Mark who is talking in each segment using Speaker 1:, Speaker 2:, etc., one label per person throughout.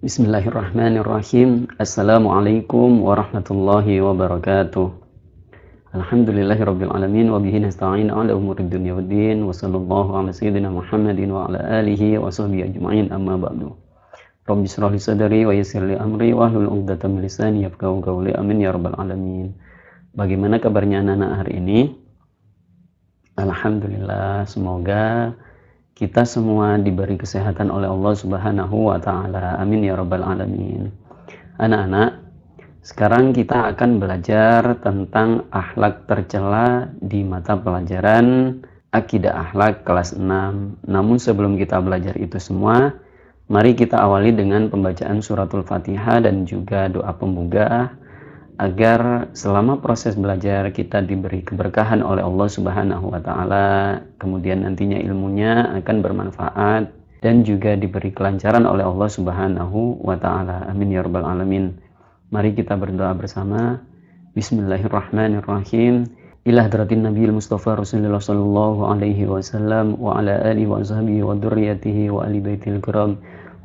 Speaker 1: Bismillahirrahmanirrahim. Assalamualaikum warahmatullahi wabarakatuh. Alhamdulillahirrabbilalamin wa bihi nasta'in ala umuri dunia wa din wa sallallahu ala sayyidina Muhammadin wa ala alihi wa sahbihi ajma'in amma ba'du. Rabbi surah li sadari wa yasir li amri wa ahlul umdata lisani yafqahu gawli amin ya rabbal alamin. Bagaimana kabarnya anak-anak hari ini? Alhamdulillah, semoga kita semua diberi kesehatan oleh Allah Subhanahu wa taala. Amin ya rabbal alamin. Anak-anak, sekarang kita akan belajar tentang akhlak tercela di mata pelajaran akidah akhlak kelas 6. Namun sebelum kita belajar itu semua, mari kita awali dengan pembacaan suratul Fatihah dan juga doa pembuka agar selama proses belajar kita diberi keberkahan oleh Allah Subhanahu wa taala, kemudian nantinya ilmunya akan bermanfaat dan juga diberi kelancaran oleh Allah Subhanahu wa taala. Amin ya rabbal alamin. Mari kita berdoa bersama. Bismillahirrahmanirrahim. Ila hadratin Nabi Mustafa Rasulullah sallallahu alaihi wasallam wa ala alihi wa sahbihi wa dzurriyyatihi wa ali baitil kiram.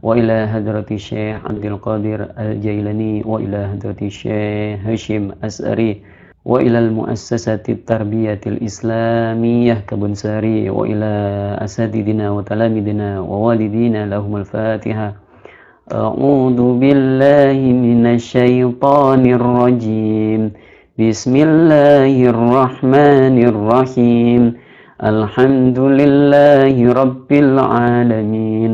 Speaker 1: وإلى هدرة الشيخ عبد القادر الجيلاني وإلى هدرة الشيخ هشيم أسأري وإلى المؤسسة التربية الإسلامية كبن ساري وإلى أساتذتنا وتلاميذنا ووالدينا لهم الفاتحة أعوذ بالله من الشيطان الرجيم بسم الله الرحمن الرحيم الحمد لله رب العالمين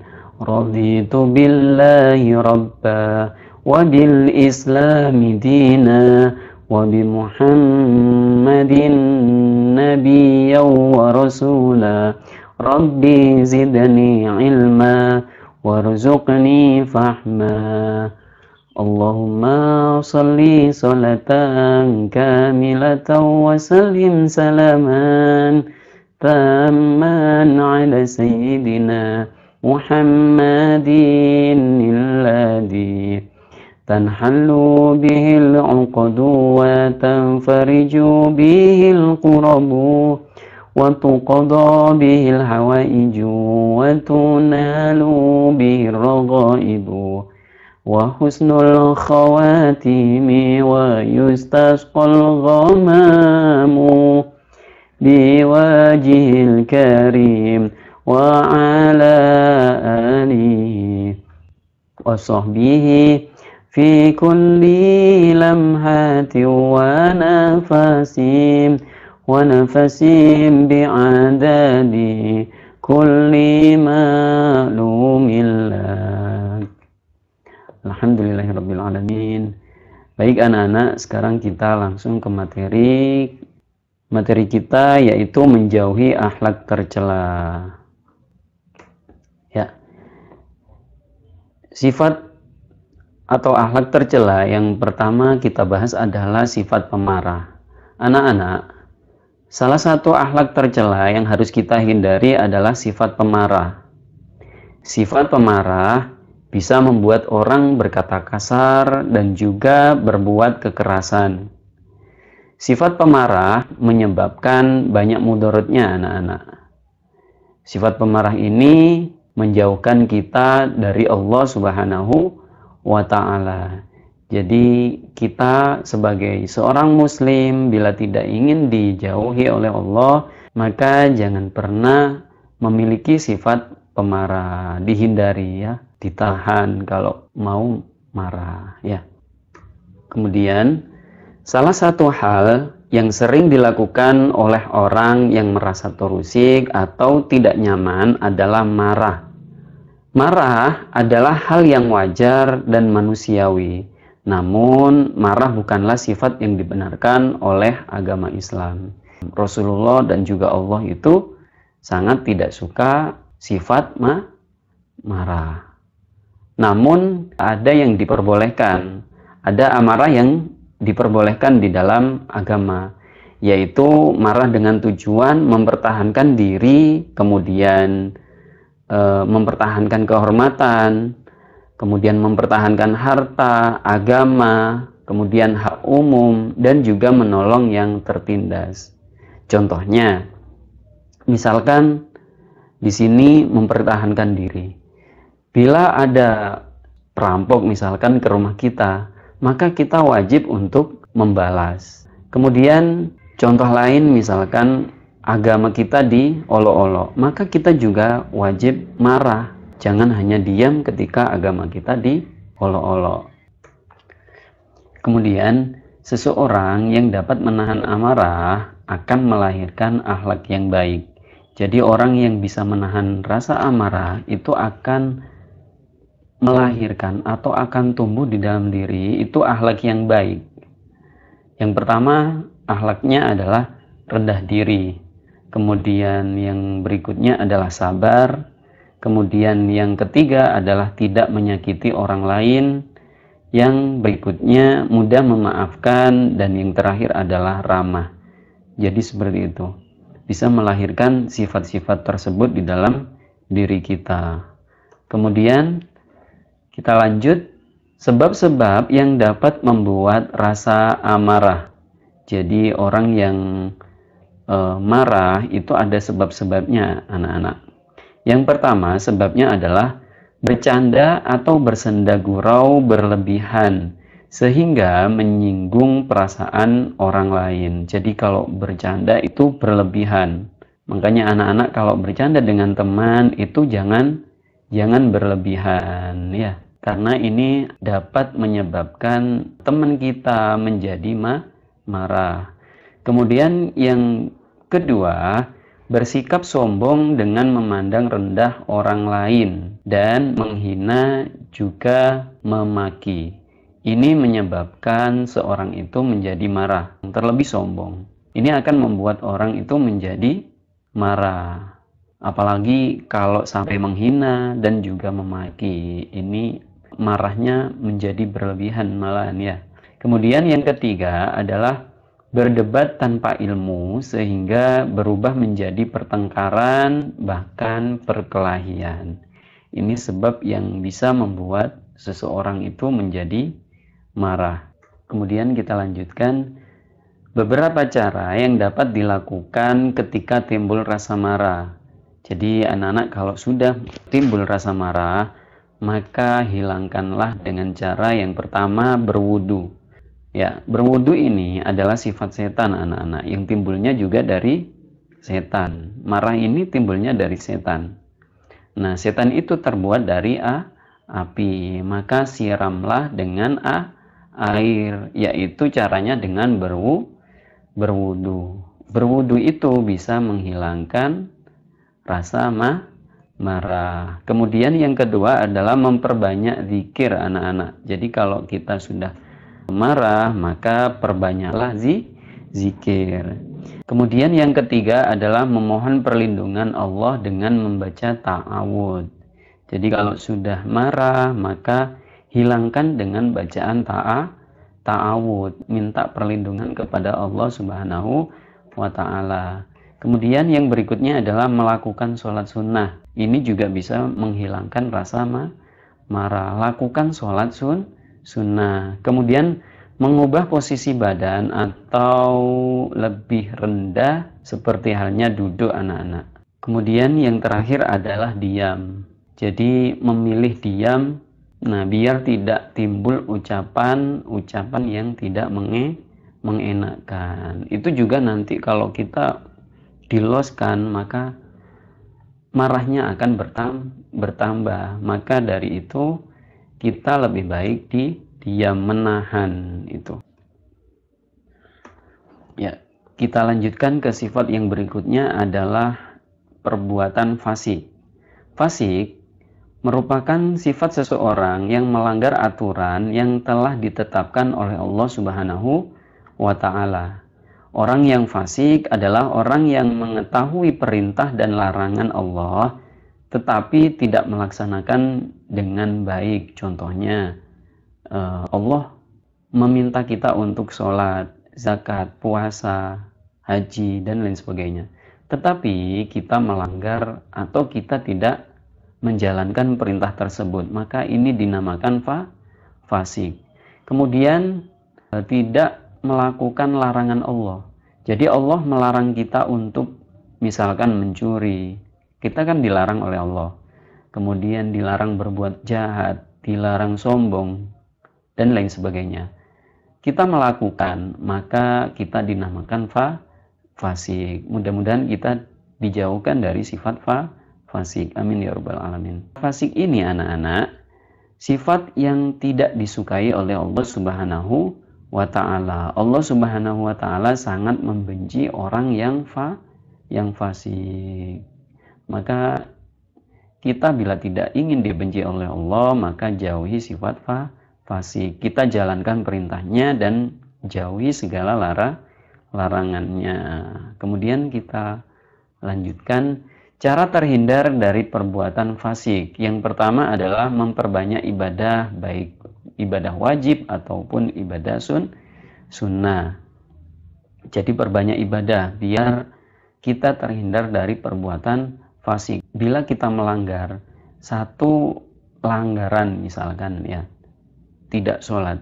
Speaker 1: رضيت بالله ربا وبالإسلام دينا وبمحمد نبيا ورسولا ربي زدني علما وارزقني فحما اللهم صل صلاة كاملة وسلم سلاما تاما على سيدنا محمد الذي تنحل به العقد وتنفرج به القرب وتقضى به الحوائج وتنال به الرغائب وحسن الخواتيم ويستسقى الغمام بوجه الكريم وعلى آله وصحبه في كل لمحة ونفس ونفس بعدد كل معلوم الحمد لله رب العالمين Baik anak-anak, sekarang kita langsung ke materi materi kita yaitu menjauhi akhlak tercela ya sifat atau akhlak tercela yang pertama kita bahas adalah sifat pemarah. Anak-anak, salah satu akhlak tercela yang harus kita hindari adalah sifat pemarah. Sifat pemarah bisa membuat orang berkata kasar dan juga berbuat kekerasan. Sifat pemarah menyebabkan banyak mudorotnya anak-anak. Sifat pemarah ini menjauhkan kita dari Allah Subhanahu wa taala. Jadi kita sebagai seorang muslim bila tidak ingin dijauhi oleh Allah, maka jangan pernah memiliki sifat pemarah, dihindari ya, ditahan kalau mau marah ya. Kemudian salah satu hal yang sering dilakukan oleh orang yang merasa terusik atau tidak nyaman adalah marah. Marah adalah hal yang wajar dan manusiawi. Namun, marah bukanlah sifat yang dibenarkan oleh agama Islam. Rasulullah dan juga Allah itu sangat tidak suka sifat ma marah. Namun, ada yang diperbolehkan, ada amarah yang diperbolehkan di dalam agama yaitu marah dengan tujuan mempertahankan diri, kemudian e, mempertahankan kehormatan, kemudian mempertahankan harta, agama, kemudian hak umum, dan juga menolong yang tertindas. Contohnya, misalkan di sini mempertahankan diri. Bila ada perampok misalkan ke rumah kita, maka kita wajib untuk membalas. Kemudian contoh lain misalkan agama kita diolok olo maka kita juga wajib marah. Jangan hanya diam ketika agama kita diolok olo Kemudian seseorang yang dapat menahan amarah akan melahirkan akhlak yang baik. Jadi orang yang bisa menahan rasa amarah itu akan melahirkan atau akan tumbuh di dalam diri itu ahlak yang baik. Yang pertama, ahlaknya adalah rendah diri. Kemudian yang berikutnya adalah sabar. Kemudian yang ketiga adalah tidak menyakiti orang lain. Yang berikutnya mudah memaafkan dan yang terakhir adalah ramah. Jadi seperti itu. Bisa melahirkan sifat-sifat tersebut di dalam diri kita. Kemudian kita lanjut. Sebab-sebab yang dapat membuat rasa amarah. Jadi orang yang e, marah itu ada sebab-sebabnya anak-anak. Yang pertama sebabnya adalah bercanda atau bersenda gurau berlebihan sehingga menyinggung perasaan orang lain. Jadi kalau bercanda itu berlebihan. Makanya anak-anak kalau bercanda dengan teman itu jangan jangan berlebihan ya karena ini dapat menyebabkan teman kita menjadi ma marah. Kemudian yang kedua, bersikap sombong dengan memandang rendah orang lain dan menghina juga memaki. Ini menyebabkan seorang itu menjadi marah, terlebih sombong. Ini akan membuat orang itu menjadi marah. Apalagi kalau sampai menghina dan juga memaki, ini marahnya menjadi berlebihan malahan ya. Kemudian yang ketiga adalah berdebat tanpa ilmu sehingga berubah menjadi pertengkaran bahkan perkelahian. Ini sebab yang bisa membuat seseorang itu menjadi marah. Kemudian kita lanjutkan beberapa cara yang dapat dilakukan ketika timbul rasa marah. Jadi anak-anak kalau sudah timbul rasa marah, maka hilangkanlah dengan cara yang pertama berwudu. Ya, berwudu ini adalah sifat setan anak-anak yang timbulnya juga dari setan. Marah ini timbulnya dari setan. Nah, setan itu terbuat dari a api, maka siramlah dengan a air, yaitu caranya dengan berwu berwudu. Berwudu itu bisa menghilangkan rasa ma marah. Kemudian yang kedua adalah memperbanyak zikir anak-anak. Jadi kalau kita sudah marah, maka perbanyaklah zi zikir. Kemudian yang ketiga adalah memohon perlindungan Allah dengan membaca ta'awud. Jadi kalau sudah marah, maka hilangkan dengan bacaan ta'a ta'awud, minta perlindungan kepada Allah Subhanahu wa taala. Kemudian yang berikutnya adalah melakukan sholat sunnah. Ini juga bisa menghilangkan rasa marah. Lakukan sholat sun sunnah. Kemudian mengubah posisi badan atau lebih rendah seperti halnya duduk anak-anak. Kemudian yang terakhir adalah diam. Jadi memilih diam nah biar tidak timbul ucapan-ucapan yang tidak menge mengenakan. Itu juga nanti kalau kita diloskan maka marahnya akan bertam, bertambah maka dari itu kita lebih baik di dia menahan itu ya kita lanjutkan ke sifat yang berikutnya adalah perbuatan fasik fasik merupakan sifat seseorang yang melanggar aturan yang telah ditetapkan oleh Allah Subhanahu wa taala Orang yang fasik adalah orang yang mengetahui perintah dan larangan Allah tetapi tidak melaksanakan dengan baik. Contohnya, eh, Allah meminta kita untuk sholat, zakat, puasa, haji, dan lain sebagainya. Tetapi kita melanggar atau kita tidak menjalankan perintah tersebut, maka ini dinamakan fa fasik. Kemudian eh, tidak melakukan larangan Allah. Jadi Allah melarang kita untuk misalkan mencuri. Kita kan dilarang oleh Allah. Kemudian dilarang berbuat jahat, dilarang sombong, dan lain sebagainya. Kita melakukan, maka kita dinamakan fa fasik. Mudah-mudahan kita dijauhkan dari sifat fa fasik. Amin ya rabbal alamin. Fasik ini anak-anak sifat yang tidak disukai oleh Allah Subhanahu wa taala. Allah Subhanahu wa taala sangat membenci orang yang fa yang fasik. Maka kita bila tidak ingin dibenci oleh Allah, maka jauhi sifat fa fasik. Kita jalankan perintahnya dan jauhi segala lara larangannya. Kemudian kita lanjutkan Cara terhindar dari perbuatan fasik yang pertama adalah memperbanyak ibadah, baik ibadah wajib ataupun ibadah sun sunnah. Jadi perbanyak ibadah biar kita terhindar dari perbuatan fasik. Bila kita melanggar satu pelanggaran misalkan ya tidak sholat,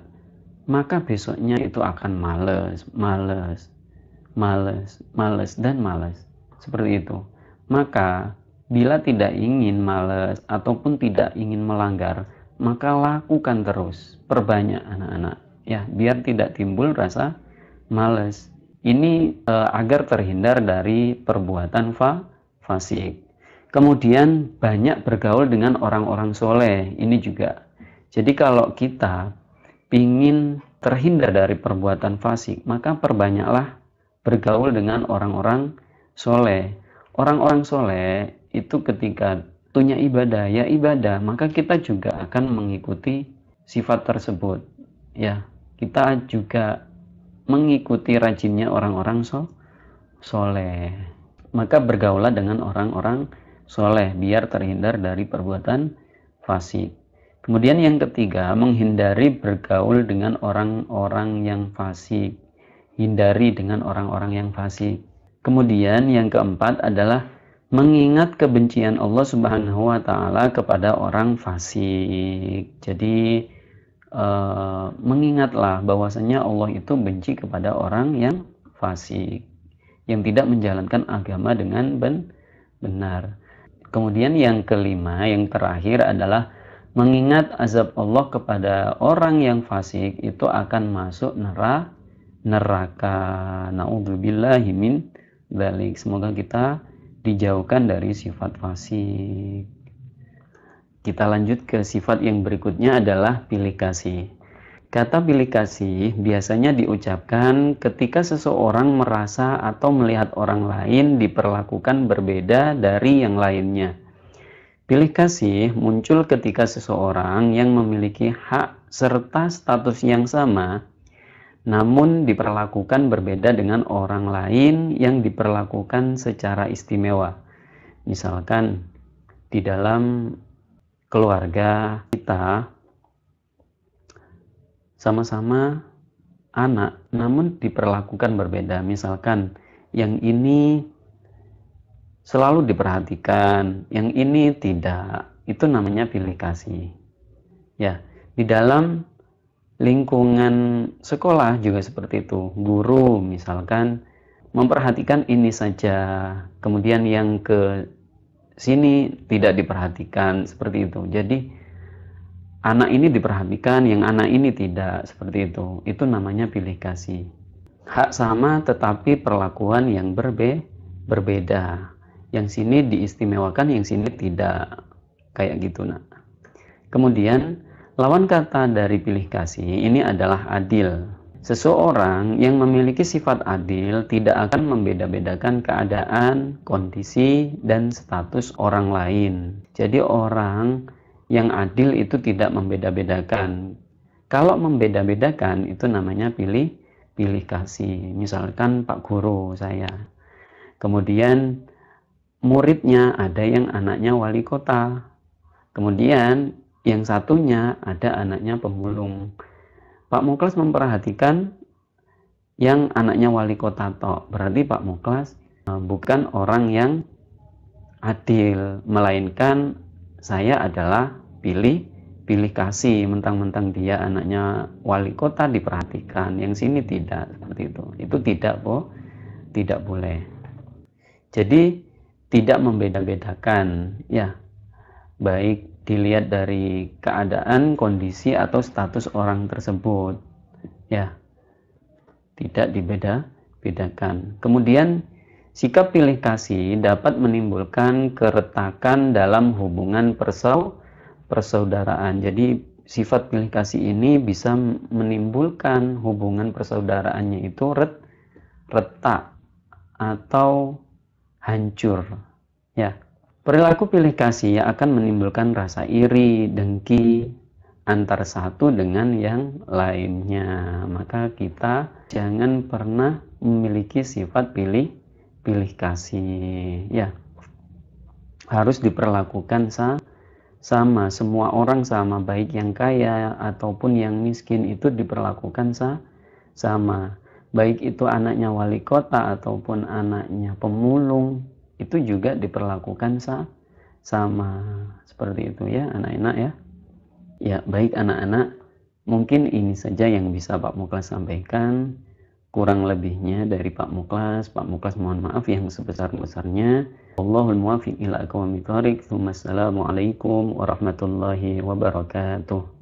Speaker 1: maka besoknya itu akan males, males, males, males dan males seperti itu. Maka bila tidak ingin males ataupun tidak ingin melanggar maka lakukan terus, perbanyak anak-anak ya, biar tidak timbul rasa males. Ini e, agar terhindar dari perbuatan fa fasik. Kemudian banyak bergaul dengan orang-orang soleh, ini juga. Jadi kalau kita ingin terhindar dari perbuatan fasik, maka perbanyaklah bergaul dengan orang-orang soleh. Orang-orang soleh itu ketika punya ibadah ya ibadah maka kita juga akan mengikuti sifat tersebut ya kita juga mengikuti rajinnya orang-orang so soleh maka bergaulah dengan orang-orang soleh biar terhindar dari perbuatan fasik kemudian yang ketiga menghindari bergaul dengan orang-orang yang fasik hindari dengan orang-orang yang fasik kemudian yang keempat adalah mengingat kebencian Allah Subhanahu wa taala kepada orang fasik. Jadi eh, mengingatlah bahwasanya Allah itu benci kepada orang yang fasik, yang tidak menjalankan agama dengan ben benar. Kemudian yang kelima, yang terakhir adalah mengingat azab Allah kepada orang yang fasik itu akan masuk neraka. Neraka. min Semoga kita dijauhkan dari sifat fasik. Kita lanjut ke sifat yang berikutnya adalah pilih kasih. Kata pilih kasih biasanya diucapkan ketika seseorang merasa atau melihat orang lain diperlakukan berbeda dari yang lainnya. Pilih kasih muncul ketika seseorang yang memiliki hak serta status yang sama namun diperlakukan berbeda dengan orang lain yang diperlakukan secara istimewa. Misalkan di dalam keluarga kita sama-sama anak namun diperlakukan berbeda. Misalkan yang ini selalu diperhatikan, yang ini tidak. Itu namanya pilih kasih. Ya, di dalam lingkungan sekolah juga seperti itu guru misalkan memperhatikan ini saja kemudian yang ke sini tidak diperhatikan seperti itu jadi anak ini diperhatikan yang anak ini tidak seperti itu itu namanya pilih kasih hak sama tetapi perlakuan yang berbe berbeda yang sini diistimewakan yang sini tidak kayak gitu nak kemudian Lawan kata dari pilih kasih ini adalah adil. Seseorang yang memiliki sifat adil tidak akan membeda-bedakan keadaan, kondisi, dan status orang lain. Jadi orang yang adil itu tidak membeda-bedakan. Kalau membeda-bedakan itu namanya pilih pilih kasih. Misalkan Pak Guru saya. Kemudian muridnya ada yang anaknya wali kota. Kemudian yang satunya ada anaknya pemulung. Pak Muklas memperhatikan yang anaknya wali kota tok. Berarti Pak Muklas eh, bukan orang yang adil, melainkan saya adalah pilih pilih kasih mentang-mentang dia anaknya wali kota diperhatikan yang sini tidak seperti itu itu tidak po tidak boleh jadi tidak membeda-bedakan ya baik dilihat dari keadaan, kondisi atau status orang tersebut. Ya. Tidak dibeda bedakan. Kemudian sikap pilih kasih dapat menimbulkan keretakan dalam hubungan persau persaudaraan. Jadi sifat pilih kasih ini bisa menimbulkan hubungan persaudaraannya itu ret retak atau hancur. Ya. Perilaku pilih kasih akan menimbulkan rasa iri, dengki antar satu dengan yang lainnya. Maka kita jangan pernah memiliki sifat pilih pilih kasih. Ya. Harus diperlakukan sa sama semua orang sama baik yang kaya ataupun yang miskin itu diperlakukan sa sama. Baik itu anaknya wali kota ataupun anaknya pemulung itu juga diperlakukan sama seperti itu ya anak-anak ya ya baik anak-anak mungkin ini saja yang bisa Pak Muklas sampaikan kurang lebihnya dari Pak Muklas Pak Muklas mohon maaf yang sebesar-besarnya Allahul muwafiq ila aqwamit thariq warahmatullahi wabarakatuh